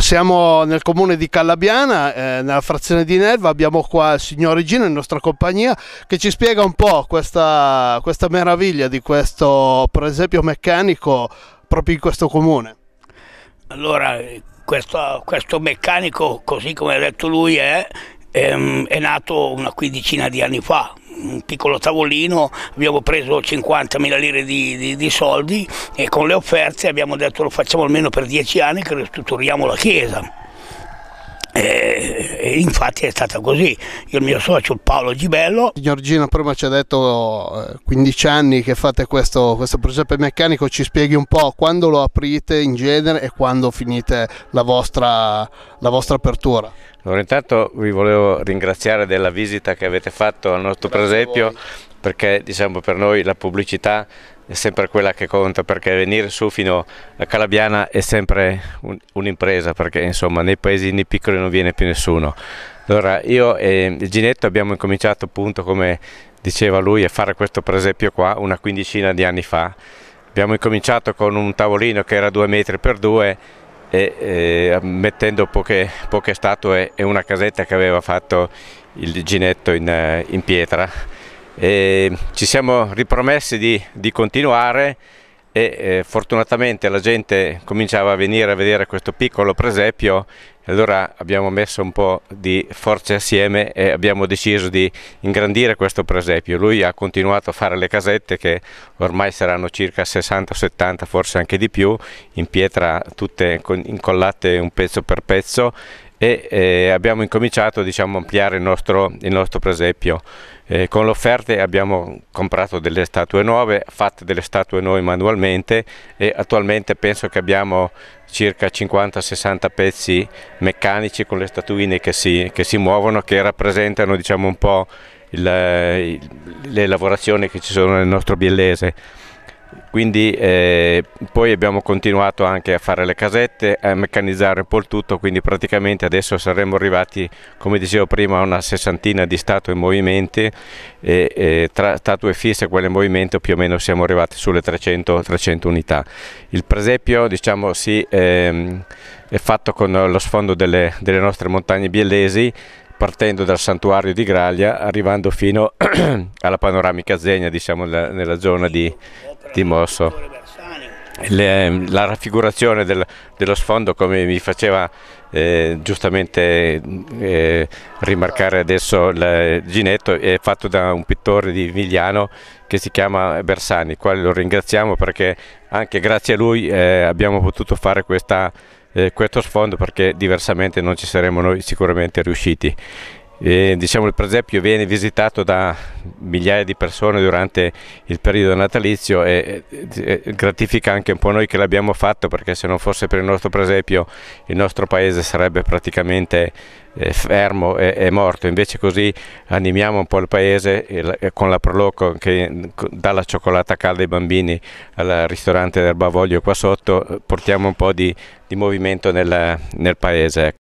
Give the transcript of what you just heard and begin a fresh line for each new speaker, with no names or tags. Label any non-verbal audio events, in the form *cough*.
Siamo nel comune di Callabiana, eh, nella frazione di Nerva, abbiamo qua il signor Regino in nostra compagnia che ci spiega un po' questa, questa meraviglia di questo presepio meccanico proprio in questo comune.
Allora, questo, questo meccanico, così come ha detto lui, è, è, ehm, è nato una quindicina di anni fa, un piccolo tavolino, abbiamo preso 50.000 lire di, di, di, soldi e con le offerte abbiamo detto lo facciamo almeno per 10 anni che ristrutturiamo la chiesa.
E eh, infatti è stato così. Io il mio socio Paolo Gibello. Signor prima ci ha detto 15 eh, anni che fate questo, questo presepe meccanico, ci spieghi un po' quando lo aprite in genere e quando finite la
vostra, la vostra apertura. Allora intanto vi volevo ringraziare della visita che avete fatto al nostro Grazie presepio perché diciamo per noi la pubblicità è sempre quella che conta perché venire su fino a Calabiana è sempre un'impresa perché insomma nei paesini piccoli non viene più nessuno. Allora io e Ginetto abbiamo incominciato appunto come diceva lui a fare questo presepio qua una quindicina di anni fa. Abbiamo incominciato con un tavolino che era due metri per due e, e mettendo poche, poche, statue e una casetta che aveva fatto il Ginetto in, in pietra e ci siamo ripromessi di, di continuare e eh, fortunatamente la gente cominciava a venire a vedere questo piccolo presepio e allora abbiamo messo un po' di forze assieme e abbiamo deciso di ingrandire questo presepio. Lui ha continuato a fare le casette che ormai saranno circa 60 70, forse anche di più, in pietra tutte incollate un pezzo per pezzo e eh, abbiamo incominciato diciamo, a ampliare il nostro, il nostro presepio. Eh, con l'offerta abbiamo comprato delle statue nuove, fatte delle statue noi manualmente e attualmente penso che abbiamo circa 50-60 pezzi meccanici con le statuine che si, che si muovono, che rappresentano diciamo, un po' il, il, le lavorazioni che ci sono nel nostro biellese quindi eh, poi abbiamo continuato anche a fare le casette, a meccanizzare un po' il tutto, quindi praticamente adesso saremmo arrivati, come dicevo prima, a una sessantina di statue in movimento e, e tra statue fisse e quelle in movimento più o meno siamo arrivati sulle 300, 300 unità. Il presepio diciamo, si, eh, è fatto con lo sfondo delle, delle nostre montagne biellesi, partendo dal santuario di Graglia arrivando fino *clears throat* alla panoramica Zegna diciamo nella zona di, di Morso. Le, la raffigurazione del, dello sfondo come mi faceva eh, giustamente eh, rimarcare adesso il Ginetto è fatto da un pittore di Migliano che si chiama Bersani, quale lo ringraziamo perché anche grazie a lui eh, abbiamo potuto fare questa, eh, questo sfondo perché diversamente non ci saremmo noi sicuramente riusciti. E, diciamo, il presepio viene visitato da migliaia di persone durante il periodo natalizio e, e, e gratifica anche un po' noi che l'abbiamo fatto perché se non fosse per il nostro presepio il nostro paese sarebbe praticamente eh, fermo e, morto, invece così animiamo un po' il paese e, con la Proloco che dà la cioccolata calda ai bambini al ristorante del Bavoglio qua sotto eh, portiamo un po' di, di movimento nel, nel paese. Ecco.